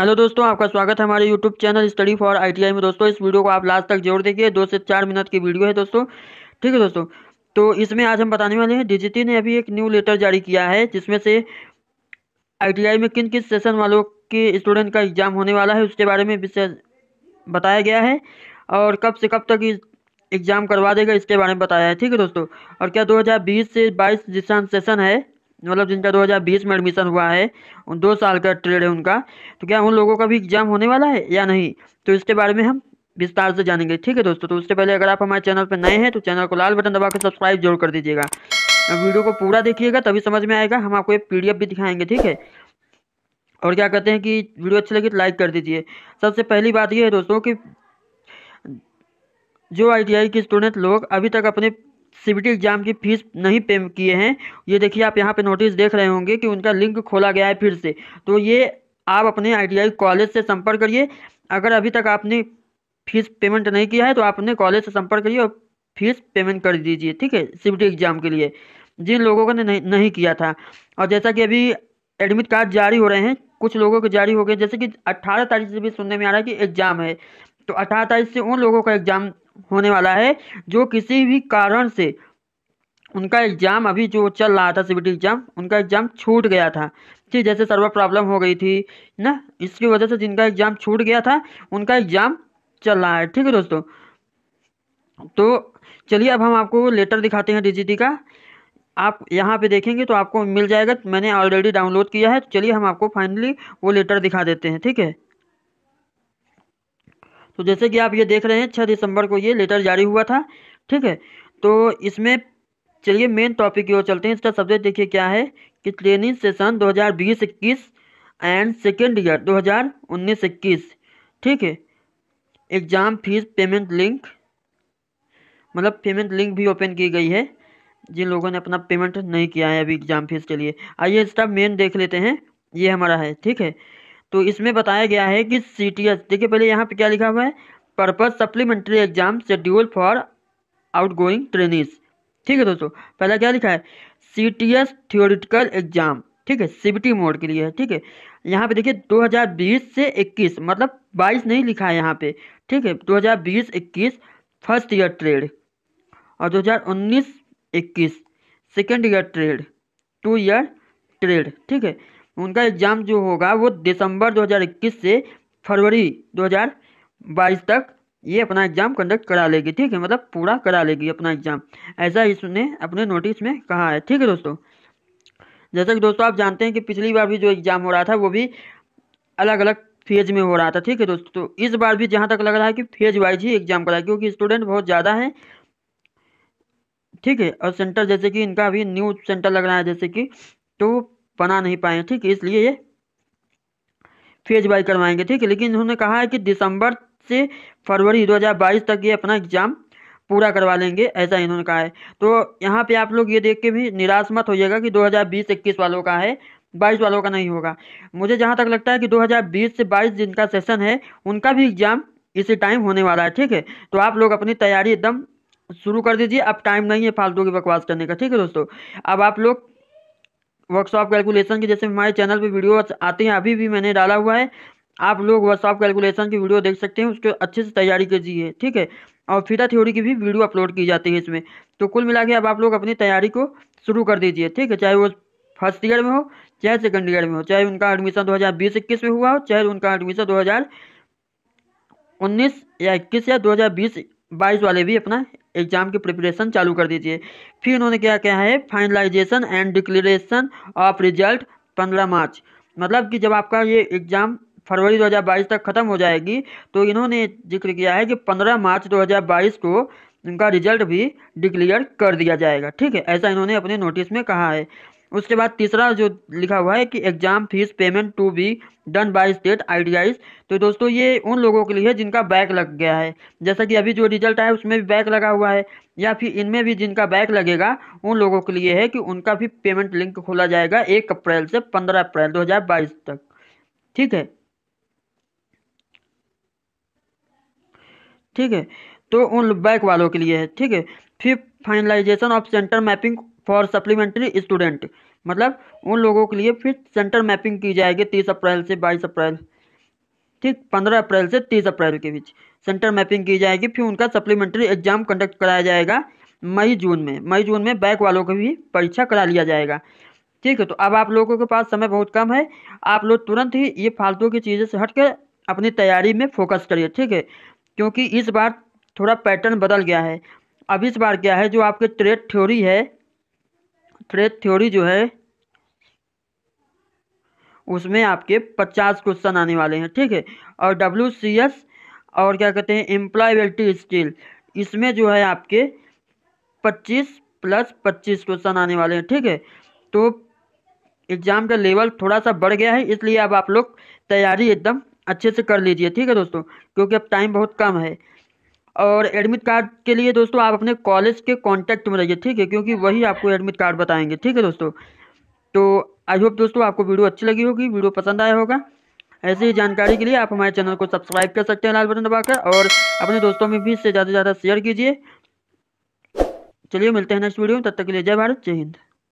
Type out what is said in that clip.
hello दोस्तों आपका स्वागत है हमारे YouTube channel study for ITI में दोस्तों इस वीडियो को आप लास्ट तक जरूर देखिए दो से चार मिनट की वीडियो है दोस्तों ठीक है दोस्तों तो इसमें आज हम बताने वाले हैं डीजीटी ने अभी एक न्यू लेटर जारी किया है जिसमें से आईटीआई में किन किस सेशन वालों के स्टूडेंट का एग्ज़ाम होने वाला है उसके बारे में विशेष बताया गया है और कब से कब तक एग्ज़ाम करवा देगा इसके बारे में बताया है ठीक है दोस्तों और क्या दो से बाईस जिसका सेशन है मतलब जिनका 2020 में एडमिशन हुआ है उन दो साल का ट्रेड है उनका तो क्या उन लोगों का भी एग्ज़ाम होने वाला है या नहीं तो इसके बारे में हम विस्तार से जानेंगे ठीक है दोस्तों तो उससे पहले अगर आप हमारे चैनल पर नए हैं तो चैनल को लाल बटन दबाकर सब्सक्राइब जरूर कर दीजिएगा वीडियो को पूरा देखिएगा तभी समझ में आएगा हम आपको एक पी भी दिखाएंगे ठीक है और क्या कहते हैं कि वीडियो अच्छी लगी तो लाइक कर दीजिए सबसे पहली बात यह है दोस्तों कि जो आई के स्टूडेंट लोग अभी तक अपने सीबीटी एग्ज़ाम की फ़ीस नहीं पे किए हैं ये देखिए आप यहाँ पे नोटिस देख रहे होंगे कि उनका लिंक खोला गया है फिर से तो ये आप अपने आईटीआई कॉलेज से संपर्क करिए अगर अभी तक आपने फीस पेमेंट नहीं किया है तो आप अपने कॉलेज से संपर्क करिए और फीस पेमेंट कर दीजिए ठीक है सीबीटी एग्ज़ाम के लिए जिन लोगों ने नहीं, नहीं किया था और जैसा कि अभी एडमिट कार्ड जारी हो रहे हैं कुछ लोगों के जारी हो गए जैसे कि अट्ठारह तारीख से भी सुनने में आ रहा है कि एग्ज़ाम है तो अट्ठारह तारीख से उन लोगों का एग्ज़ाम होने वाला है जो किसी भी कारण से उनका एग्ज़ाम अभी जो चल रहा था सी एग्ज़ाम उनका एग्ज़ाम छूट गया था ठीक जैसे सर्वर प्रॉब्लम हो गई थी ना इसकी वजह से जिनका एग्ज़ाम छूट गया था उनका एग्ज़ाम चल रहा है ठीक है दोस्तों तो चलिए अब हम आपको लेटर दिखाते हैं डीजीटी का आप यहाँ पे देखेंगे तो आपको मिल जाएगा मैंने ऑलरेडी डाउनलोड किया है तो चलिए हम आपको फाइनली वो लेटर दिखा देते हैं ठीक है तो जैसे कि आप ये देख रहे हैं छः दिसंबर को ये लेटर जारी हुआ था ठीक है तो इसमें चलिए मेन टॉपिक की ओर चलते हैं इसका सब्जेक्ट देखिए क्या है कि training session 2020-21 and second year 2019-21 ठीक है एग्ज़ाम फीस पेमेंट लिंक मतलब पेमेंट लिंक भी ओपन की गई है जिन लोगों ने अपना पेमेंट नहीं किया है अभी एग्ज़ाम फीस के लिए आइए इसका मेन देख लेते हैं ये हमारा है ठीक है तो इसमें बताया गया है कि सी टी एस देखिए पहले यहाँ पे क्या लिखा हुआ है purpose supplementary exam schedule for going trainees ठीक है दोस्तों पहला क्या लिखा है C T S theoretical exam ठीक है सीबीटी मोड के लिए है ठीक है यहाँ पे देखिए 2020 से 21 मतलब 22 नहीं लिखा है यहाँ पे ठीक है 2020-21 फर्स्ट ईयर ट्रेड और 2019-21 second year trade two year trade ठीक है उनका एग्ज़ाम जो होगा वो दिसंबर 2021 से फरवरी 2022 तक ये अपना एग्ज़ाम कंडक्ट करा लेगी ठीक है मतलब पूरा करा लेगी अपना एग्ज़ाम ऐसा इसने अपने नोटिस में कहा है ठीक है दोस्तों जैसा कि दोस्तों आप जानते हैं कि पिछली बार भी जो एग्ज़ाम हो रहा था वो भी अलग अलग फेज में हो रहा था ठीक है दोस्तों तो इस बार भी जहाँ तक लग रहा है कि फेज वाइज ही एग्ज़ाम कराए क्योंकि स्टूडेंट बहुत ज़्यादा हैं ठीक है और सेंटर जैसे कि इनका अभी न्यू सेंटर लग रहा है जैसे कि तो बना नहीं पाए ठीक है इसलिए ये फेज बाई करवाएंगे ठीक है लेकिन उन्होंने कहा है कि दिसंबर से फरवरी 2022 तक ये अपना एग्ज़ाम पूरा करवा लेंगे ऐसा इन्होंने कहा है तो यहाँ पे आप लोग ये देख के भी निराश मत होइएगा कि 2020-21 वालों का है 22 वालों का नहीं होगा मुझे जहाँ तक लगता है कि 2020 से 22 जिनका सेशन है उनका भी एग्ज़ाम इसी टाइम होने वाला है ठीक है तो आप लोग अपनी तैयारी एकदम शुरू कर दीजिए अब टाइम नहीं है फालतू की बकवास करने का ठीक है दोस्तों अब आप लोग वर्कशॉप कैलकुलेशन की जैसे हमारे चैनल पे वीडियो आते हैं अभी भी मैंने डाला हुआ है आप लोग वर्कशॉप कैलकुलेशन की वीडियो देख सकते हैं उसको अच्छे से तैयारी कीजिए ठीक है और फिटा थ्योरी की भी वीडियो अपलोड की जाती है इसमें तो कुल मिला के अब आप लोग अपनी तैयारी को शुरू कर दीजिए ठीक है चाहे वो फर्स्ट ईयर में हो चाहे सेकेंड ईयर में हो चाहे उनका एडमिशन दो हज़ार में हुआ हो चाहे उनका एडमिशन दो 19 या इक्कीस या 2020 22 वाले भी अपना एग्ज़ाम की प्रिपरेशन चालू कर दीजिए फिर इन्होंने क्या कहा है finalisation and declaration of result पंद्रह मार्च मतलब कि जब आपका ये एग्ज़ाम फरवरी 2022 तक ख़त्म हो जाएगी तो इन्होंने जिक्र किया है कि 15 मार्च 2022 को इनका रिजल्ट भी डिक्लेयर कर दिया जाएगा ठीक है ऐसा इन्होंने अपने नोटिस में कहा है उसके बाद तीसरा जो लिखा हुआ है कि exam fee payment to be done by state I तो दोस्तों ये उन लोगों के लिए है जिनका बैक लग गया है जैसा कि अभी जो रिजल्ट आया उसमें भी बैक लगा हुआ है या फिर इनमें भी जिनका बैक लगेगा उन लोगों के लिए है कि उनका भी पेमेंट लिंक खोला जाएगा एक अप्रैल से पंद्रह अप्रैल दो तक ठीक है ठीक है तो उन बैक वालों के लिए है ठीक है फिर finalisation of centre mapping for supplementary student मतलब उन लोगों के लिए फिर सेंटर मैपिंग की जाएगी तीस अप्रैल से बाईस अप्रैल ठीक पंद्रह अप्रैल से तीस अप्रैल के बीच सेंटर मैपिंग की जाएगी फिर उनका सप्लीमेंट्री एग्जाम कंडक्ट कराया जाएगा मई जून में मई जून में बैक वालों की भी परीक्षा करा लिया जाएगा ठीक है तो अब आप लोगों के पास समय बहुत कम है आप लोग तुरंत ही ये फालतू की चीज़ें से हट कर अपनी तैयारी में फोकस करिए ठीक है क्योंकि इस बार थोड़ा पैटर्न बदल गया है अब इस बार क्या है जो आपके ट्रेड थ्योरी है थ्रेड थ्योरी जो है उसमें आपके पचास क्वेश्चन आने वाले हैं ठीक है और डब्ल्यू सी एस और क्या कहते हैं एम्प्लॉयबिलिटी स्किल इसमें जो है आपके पच्चीस प्लस पच्चीस क्वेश्चन आने वाले हैं ठीक है तो एग्ज़ाम का लेवल थोड़ा सा बढ़ गया है इसलिए अब आप लोग तैयारी एकदम अच्छे से कर लीजिए ठीक है दोस्तों क्योंकि अब टाइम बहुत कम है और एडमिट कार्ड के लिए दोस्तों आप अपने कॉलेज के कॉन्टैक्ट में रहिए ठीक है क्योंकि वही आपको एडमिट कार्ड बताएंगे ठीक है दोस्तों तो आई होप दोस्तों आपको वीडियो अच्छी लगी होगी वीडियो पसंद आया होगा ऐसी ही जानकारी के लिए आप हमारे चैनल को सब्सक्राइब कर सकते हैं लाल बटन दबाकर और अपने दोस्तों में भी इससे ज़्यादा से ज़्यादा शेयर कीजिए चलिए मिलते हैं नेक्स्ट वीडियो में तब तक के लिए जय भारत जय हिंद